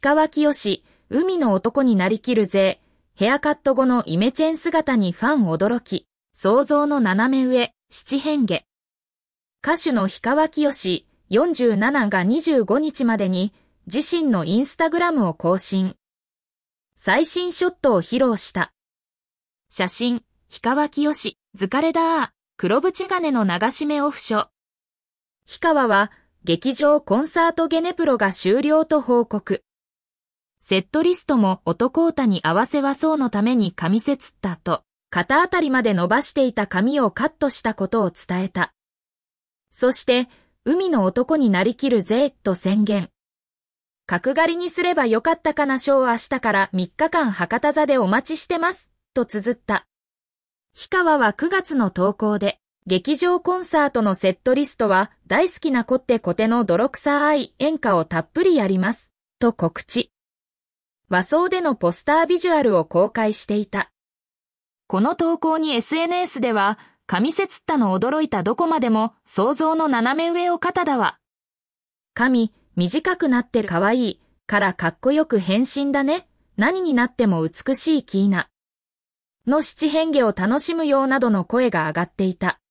氷川きよし、海の男になりきるぜ、ヘアカット後のイメチェン姿にファン驚き、想像の斜め上、七変化。歌手の氷川きよし、47が25日までに、自身のインスタグラムを更新。最新ショットを披露した。写真、氷川きよし、疲れだー、黒縁金の流し目オフショ。氷川は、劇場コンサートゲネプロが終了と報告。セットリストも男歌に合わせはそうのために紙せつったと、肩あたりまで伸ばしていた髪をカットしたことを伝えた。そして、海の男になりきるぜ、と宣言。角刈りにすればよかったかなショー明日から3日間博多座でお待ちしてます、と綴った。氷川は9月の投稿で、劇場コンサートのセットリストは大好きな子ってこての泥臭い演歌をたっぷりやります、と告知。和装でのポスタービジュアルを公開していた。この投稿に SNS では、神せつったの驚いたどこまでも想像の斜め上を肩だわ。神、短くなって可愛いからかっこよく変身だね。何になっても美しいキーナ。の七変化を楽しむようなどの声が上がっていた。